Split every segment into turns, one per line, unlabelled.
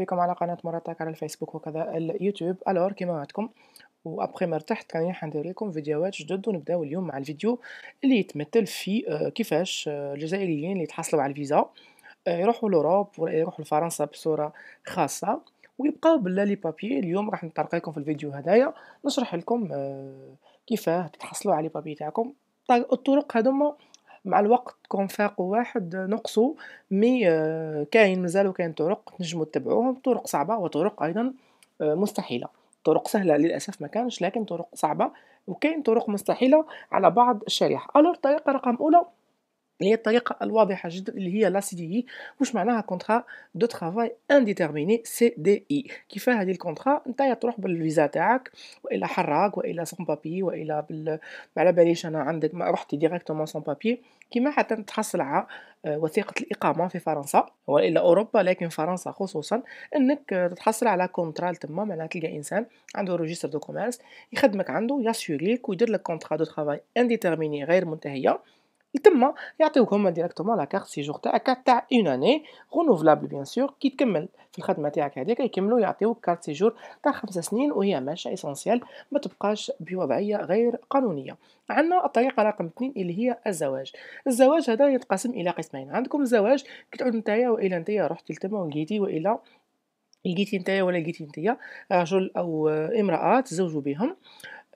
بكم على قناه مراتك على الفيسبوك وكذا اليوتيوب الور كيما وعدتكم وابخي ما ارتحت كان حندير لكم فيديوهات جدد ونبداو اليوم مع الفيديو اللي يتمثل في آه، كيفاش آه، الجزائريين اللي تحصلوا على الفيزا آه، يروحوا لوروب ولا يروحوا لفرنسا بصوره خاصه ويبقاو بلا لي بابي اليوم راح نطرق لكم في الفيديو هدايا نشرح لكم كيفاه تتحصلوا على لي بابي تاعكم طيب، الطرق هذوما مع الوقت كون فاقوا واحد نقصوا مي كاين مازالوا كاين طرق نجموا تتبعوهم طرق صعبه وطرق ايضا آه، مستحيله طرق سهله للاسف ما كانش لكن طرق صعبه وكاين طرق مستحيله على بعض الشريحه الور الطريقه رقم اولى اللي هي الطريقة الواضحة جدا اللي هي لا سي دي اي واش معناها كونترا دو ترافاي انديتيرميني سي دي اي كيفاه هذه الكونترا نتايا تروح بالفيزا تاعك والى حراك والى سون بابي والى بال... ما على باليش انا عندك ما رحتي ديريكتومون سون بابي كيما حتى تحصل على آه، وثيقة الإقامة في فرنسا وإلا أوروبا لكن فرنسا خصوصا أنك تحصل على كونترا تما معناها تلقى إنسان عنده روجيستر دو كوميرس يخدمك عنده ياسيوريك ويدير لك كونترا دو ترافاي انديتيرميني غير منتهية لتما يعطيوك هما ديريكتومون لا كارت سيجور تاعك تاع اون اني رونوفلابل بيان سور كي تكمل في الخدمه تاعك هذيك يكملوا يعطيوك كارت سيجور تاع خمسة سنين وهي ماشي ايسونسيال ما تبقاش بوضعيه غير قانونيه عندنا الطريقه رقم اثنين اللي هي الزواج الزواج هذا يتقسم الى قسمين عندكم الزواج كي تعود نتايا والا نتايا رحت لتما ولقيتي والا لقيتي نتايا ولا لقيتي نتايا رجل او امراه تزوجوا بهم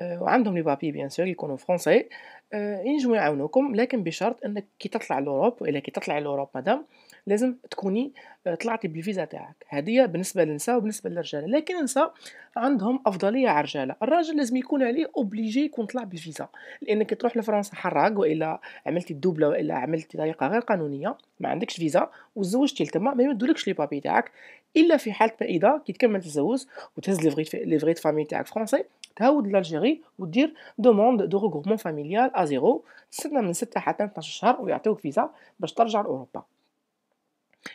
آه، وعندهم لي بابي بيان سور يكونوا فرونسي آه، ينجموا يعاونوكم لكن بشرط انك كي تطلع لوروب ولا كي تطلع لوروب مدام لازم تكوني آه، طلعتي بالفيزا تاعك هذه بالنسبه للنساء وبالنسبه للرجال لكن النساء عندهم افضليه على الرجال الراجل لازم يكون عليه اوبليجي يكون طلع بفيزا لانك تروح لفرنسا حراق والا عملتي الدوبله والا عملتي طريقه غير قانونيه ما عندكش فيزا وتزوجتي لتما ما يمدولكش لي بابي تاعك الا في حاله اذا كي تكمل تزوج وتهز لي فغيت فامي تاعك فرونسي تهود لالجيري ودير دوموند دو روغومون فاميليال ا زيرو تستنى من 6 حتى 12 شهر ويعطيوك فيزا باش ترجع لاوروبا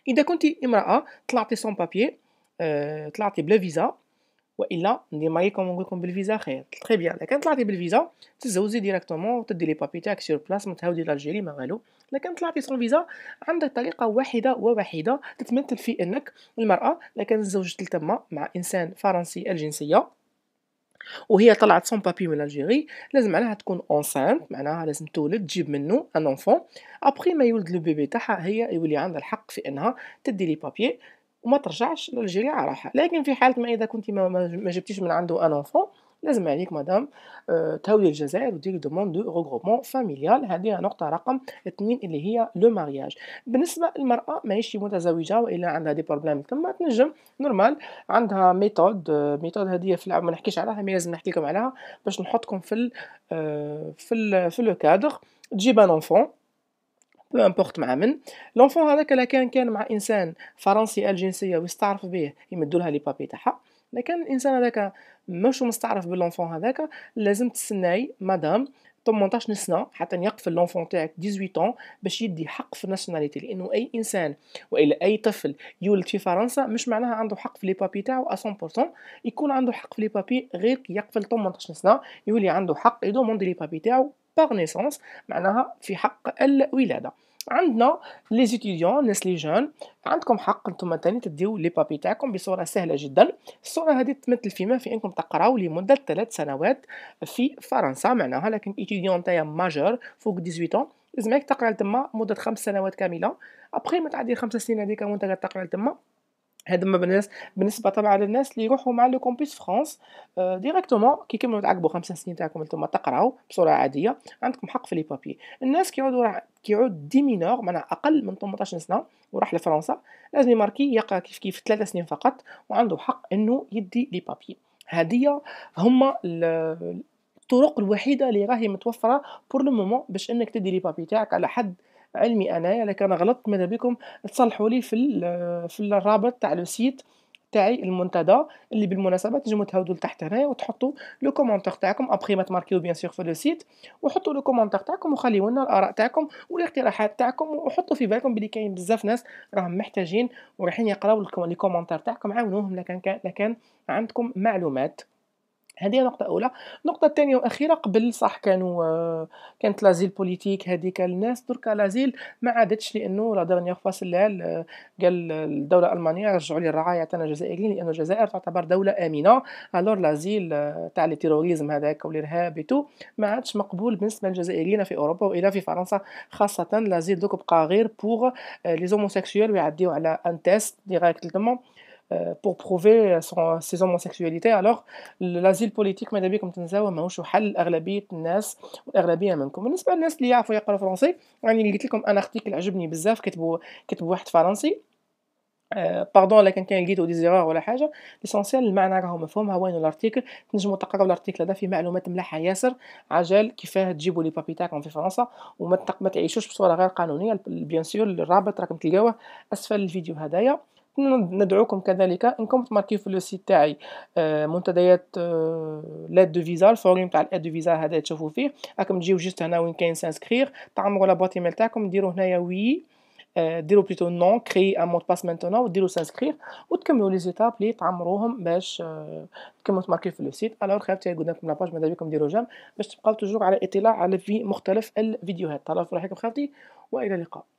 اذا كنت امراه طلعتي سون بابي أه طلعتي بلا فيزا والا نقول لكم بالفيزا خير تري بيان لكن طلعتي بالفيزا تتزوجي ديريكتومون وتدي لي بابي تاعك سير بلاص ما تهودي لالجيري ما والو لكن طلعتي سون فيزا عندك طريقه واحده ووحيده تتمثل في انك المراه لكن تزوجت تما مع انسان فرنسي الجنسيه وهي طلعت سون بابي من الجيري لازم معناها تكون اونسانت معناها لازم تولد تجيب منه ان اونفون ابخي ما يولد لو بيبي تاعها هي يولي عندها الحق في انها تدي لي بابي وما ترجعش للجيري على راحة. لكن في حاله ما اذا كنت ما, ما جبتيش من عنده ان اونفون لازم عليك مدام آه، تهودي الجزائر ودير دوموند دو روغروبمون فاميليال هذه نقطه رقم اثنين اللي هي لو مارياج بالنسبه للمراه ماهيش متزوجه والا عندها دي بروبليم تما تنجم نورمال عندها ميثود ميثود آه، هذه في ما نحكيش عليها مي لازم نحكي لكم عليها باش نحطكم في الـ آه، في الـ في لو كادر تجيب ان انفون بو امبورت مع من لونفون هذاك لا كان كان مع انسان فرنسي الجنسيه ويستعرف به يمدولها لي بابي تاعها الا كان الانسان هذاك ماشي مستعرف باللونفون هذاك لازم تسناي مدام 18 سنه حتى يقفل لونفون تاعك 18 باش يدي حق في الناسيوناليتي لانه اي انسان والا اي طفل يولد في فرنسا مش معناها عنده حق في لي بابي تاعو 100% يكون عنده حق في لي بابي غير كي يقفل 18 سنه يولي عنده حق يدوموندي لي بابي تاعو باغ نيسونس معناها في حق الولاده عندنا لي ستوديون الناس لي جون عندكم حق نتوما تاني تديو لي بابي تاعكم بصوره سهله جدا الصوره هذه تمثل فيما في انكم تقراو لمده ثلاث سنوات في فرنسا معناها لكن ايتيديون تاعي ماجور فوق 18 لازمك تقرا تما مده خمس سنوات كامله ابخي ما تعدي خمس سنين هذيك وانت تقرا تما هذا بالناس بالنسبه طبعا للناس اللي يروحوا مع لو كومبيس فرانس ديريكتومون آه، كي كملوا تعقبوا خمسة سنين تاعكم انتم تقراو بصوره عاديه عندكم حق في لي بابي الناس كي كيعود دي مينور معناها اقل من 18 سنه وراح لفرنسا لازم يماركي يقرا كيف كيف ثلاثة سنين فقط وعنده حق انه يدي لي بابي هذه هما الطرق الوحيده اللي راهي متوفره بور لو مومون باش انك تدي لي بابي تاعك على حد علمي انايا الا كان غلطت ماذا بكم تصلحوا لي في في الرابط تاع لو سيت تاعي المنتدى اللي بالمناسبه تنجموا تهودوا لتحت هنايا وتحطوا لو كومونتير تاعكم ابخي ما تماركيو بيان سيغ في لو سيت وحطوا لو كومونتير تاعكم وخليو لنا الاراء تاعكم والاقتراحات تاعكم وحطوا في بالكم بلي كاين بزاف ناس راهم محتاجين ورايحين يقراو لي كومونتير تاعكم عاونوهم لكان كان لكان عندكم معلومات هذه نقطة أولى النقطة الثانية وأخيرة قبل صح كانوا آه، كانت لازيل بوليتيك هذيك الناس دركا لازيل ما عادتش لأنه لا ديرنييغ فوا آه، قال الدولة الألمانية رجعوا لي الرعاية تاعنا الجزائريين لأن الجزائر تعتبر دولة آمنة ألور لازيل آه، تاع لي تيروريزم هذاك والإرهاب تو ما عادش مقبول بالنسبة للجزائريين في أوروبا وإلى في فرنسا خاصة لازيل دوك بقى غير بوغ لي زوموسيكسيول ويعديو على أن تيست ديريكتلمون Euh, pour prouver son, ses homosexualités alors الازيل بوليتيك ماذا بيكم تنساوه ماهوش حل اغلبيه الناس والاغلبيه منكم بالنسبه للناس اللي يعرفوا يقراوا فرنسي يعني قلت لكم انا ارتيكل عجبني بزاف كتبه كتبه واحد فرنسي باردون الا كان كاين لقيتو دي زيرور ولا حاجه ليسونسيال المعنى راهو مفهوم ها وين الارتيكل تنجموا تقراو الارتيكل هذا فيه معلومات ملاحه ياسر عجل كيفاه تجيبوا لي بابي تاعكم في فرنسا وما ما تعيشوش بصوره غير قانونيه بيان سور الرابط راكم تلقاوه اسفل الفيديو هدايا ندعوكم كذلك انكم تماركيو في لو سيت تاعي آه، منتديات آه، لاد دو فيزا الفورم تاع لاد دو فيزا هذا تشوفوا فيه راكم تجيو جوست هنا وين كاين سانسكريغ تعمروا لا بواط ايميل تاعكم ديروا هنايا وي ديروا بليتو نون كري ان مود باس مانتونون وديروا سانسكريغ وتكملوا لي زيتاب لي تعمروهم باش تكملوا آه، تماركيو في لو سيت الوغ خافتي قلنا لكم لاباج ماذا بكم ديروا جام باش تبقاو توجور على اطلاع على في مختلف الفيديوهات تهلاو في روحكم خافتي والى اللقاء